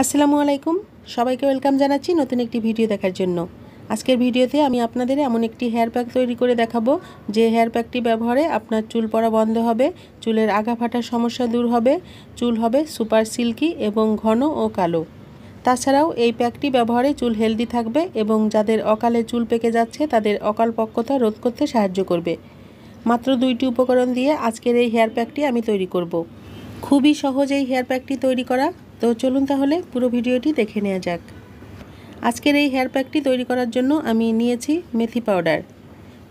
আসসালামু আলাইকুম সবাইকে ওয়েলকাম জানাচ্ছি নতুন একটি ভিডিও দেখার জন্য আজকের ভিডিওতে আমি আপনাদের এমন একটি হেয়ার প্যাক তৈরি করে দেখাবো যে হেয়ার প্যাকটি ব্যবহারে আপনার চুল পড়া বন্ধ হবে চুলের আগা ফাটার সমস্যা দূর হবে চুল হবে সুপার সিল্কি এবং ঘন ও কালো তাছাড়াও এই প্যাকটি ব্যবহারে চুল হেলদি থাকবে এবং যাদের অকালে চুল পেকে যাচ্ছে তাদের অকাল পক্কতা রোধ করতে সাহায্য করবে মাত্র দুইটি উপকরণ দিয়ে আজকের এই হেয়ার প্যাকটি আমি তৈরি করব। খুবই সহজ এই হেয়ার প্যাকটি তৈরি করা তো চলুন তাহলে পুরো ভিডিওটি দেখে নেওয়া যাক আজকের এই হেয়ার প্যাকটি তৈরি করার জন্য আমি নিয়েছি মেথি পাউডার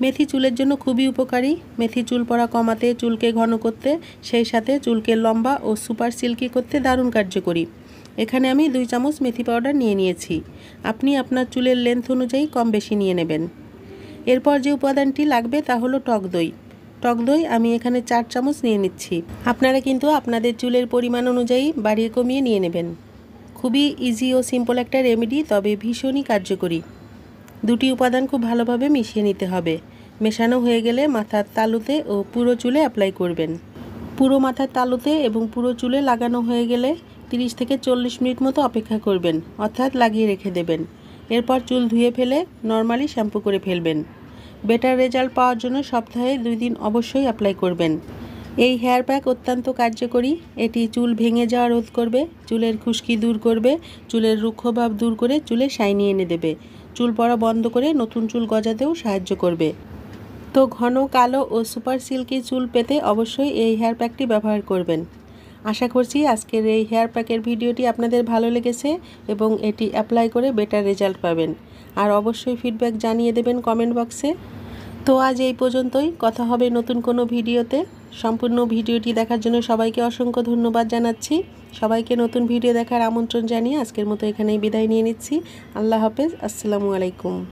মেথি চুলের জন্য খুবই উপকারী মেথি চুল পড়া কমাতে চুলকে ঘন করতে সেই সাথে চুলকে লম্বা ও সুপার সিল্কি করতে দারুণ কার্যকরী এখানে আমি দুই চামচ মেথি পাউডার নিয়ে নিয়েছি আপনি আপনার চুলের লেন্থ অনুযায়ী কম বেশি নিয়ে নেবেন এরপর যে উপাদানটি লাগবে তা হলো টক দই টক দই আমি এখানে চার চামচ নিয়ে নিচ্ছি আপনারা কিন্তু আপনাদের চুলের পরিমাণ অনুযায়ী বাড়িয়ে কমিয়ে নিয়ে নেবেন খুবই ইজি ও সিম্পল একটা রেমেডি তবে ভীষণই কার্যকরী দুটি উপাদান খুব ভালোভাবে মিশিয়ে নিতে হবে মেশানো হয়ে গেলে মাথার তালুতে ও পুরো চুলে অ্যাপ্লাই করবেন পুরো মাথার তালুতে এবং পুরো চুলে লাগানো হয়ে গেলে 30 থেকে চল্লিশ মিনিট মতো অপেক্ষা করবেন অর্থাৎ লাগিয়ে রেখে দেবেন এরপর চুল ধুয়ে ফেলে নর্মালি শ্যাম্পু করে ফেলবেন বেটার রেজাল্ট পাওয়ার জন্য সপ্তাহে দুই দিন অবশ্যই অ্যাপ্লাই করবেন এই হেয়ার প্যাক অত্যন্ত কার্যকরী এটি চুল ভেঙে যাওয়া রোধ করবে চুলের খুশকি দূর করবে চুলের রুক্ষভাব দূর করে চুলে শাইনি এনে দেবে চুল পড়া বন্ধ করে নতুন চুল গজাতেও সাহায্য করবে তো ঘন কালো ও সুপার সিল্কি চুল পেতে অবশ্যই এই হেয়ার প্যাকটি ব্যবহার করবেন আশা করছি আজকের এই হেয়ার প্যাকের ভিডিওটি আপনাদের ভালো লেগেছে এবং এটি অ্যাপ্লাই করে বেটার রেজাল্ট পাবেন আর অবশ্যই ফিডব্যাক জানিয়ে দেবেন কমেন্ট বক্সে তো আজ এই পর্যন্তই কথা হবে নতুন কোনো ভিডিওতে সম্পূর্ণ ভিডিওটি দেখার জন্য সবাইকে অসংখ্য ধন্যবাদ জানাচ্ছি সবাইকে নতুন ভিডিও দেখার আমন্ত্রণ জানিয়ে আজকের মতো এখানেই বিদায় নিয়ে নিচ্ছি আল্লাহ হাফেজ আসসালামু আলাইকুম